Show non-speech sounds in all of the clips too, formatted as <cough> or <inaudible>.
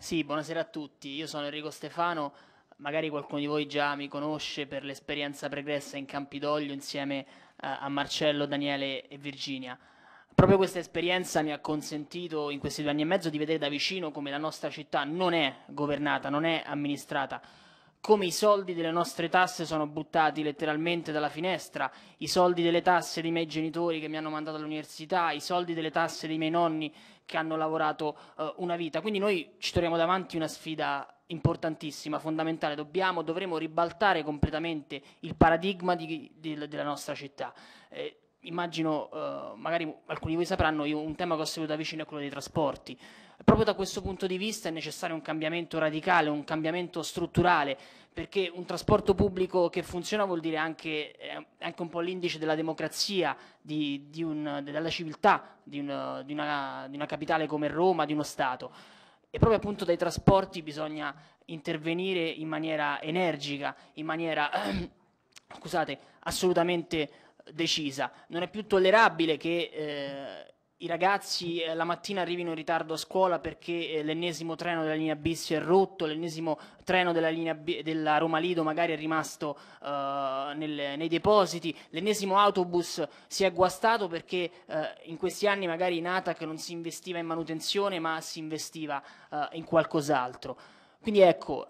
Sì, buonasera a tutti, io sono Enrico Stefano, magari qualcuno di voi già mi conosce per l'esperienza pregressa in Campidoglio insieme eh, a Marcello, Daniele e Virginia. Proprio questa esperienza mi ha consentito in questi due anni e mezzo di vedere da vicino come la nostra città non è governata, non è amministrata come i soldi delle nostre tasse sono buttati letteralmente dalla finestra, i soldi delle tasse dei miei genitori che mi hanno mandato all'università, i soldi delle tasse dei miei nonni che hanno lavorato eh, una vita. Quindi noi ci troviamo davanti a una sfida importantissima, fondamentale, dobbiamo, dovremo ribaltare completamente il paradigma di, di, della nostra città. Eh, immagino, eh, magari alcuni di voi sapranno, io un tema che ho seguito da vicino è quello dei trasporti. Proprio da questo punto di vista è necessario un cambiamento radicale, un cambiamento strutturale, perché un trasporto pubblico che funziona vuol dire anche, eh, anche un po' l'indice della democrazia, di, di un, della civiltà di, un, di, una, di una capitale come Roma, di uno Stato. E proprio appunto dai trasporti bisogna intervenire in maniera energica, in maniera, <clears throat> scusate, assolutamente decisa. Non è più tollerabile che eh, i ragazzi eh, la mattina arrivino in ritardo a scuola perché eh, l'ennesimo treno della linea B si è rotto, l'ennesimo treno della, linea B, della Roma Lido magari è rimasto eh, nel, nei depositi, l'ennesimo autobus si è guastato perché eh, in questi anni magari in ATAC non si investiva in manutenzione ma si investiva in qualcos'altro. Quindi ecco,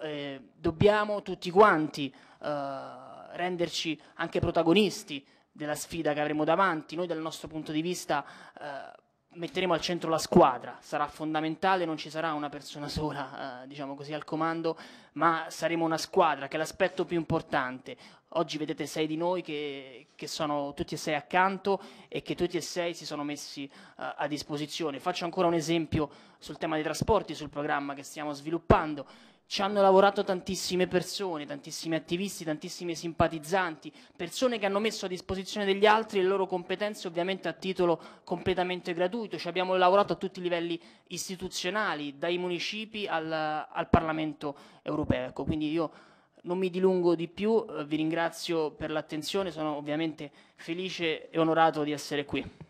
dobbiamo tutti quanti renderci anche protagonisti della sfida che avremo davanti. Noi dal nostro punto di vista eh, metteremo al centro la squadra, sarà fondamentale, non ci sarà una persona sola, eh, diciamo così, al comando, ma saremo una squadra che è l'aspetto più importante. Oggi vedete sei di noi che, che, sono tutti e sei accanto e che tutti e sei si sono messi uh, a disposizione. Faccio ancora un esempio sul tema dei trasporti, sul programma che stiamo sviluppando. Ci hanno lavorato tantissime persone, tantissimi attivisti, tantissimi simpatizzanti, persone che hanno messo a disposizione degli altri le loro competenze ovviamente a titolo completamente gratuito. Ci abbiamo lavorato a tutti i livelli istituzionali, dai municipi al, al Parlamento europeo. Ecco, quindi io non mi dilungo di più, eh, vi ringrazio per l'attenzione, sono ovviamente felice e onorato di essere qui.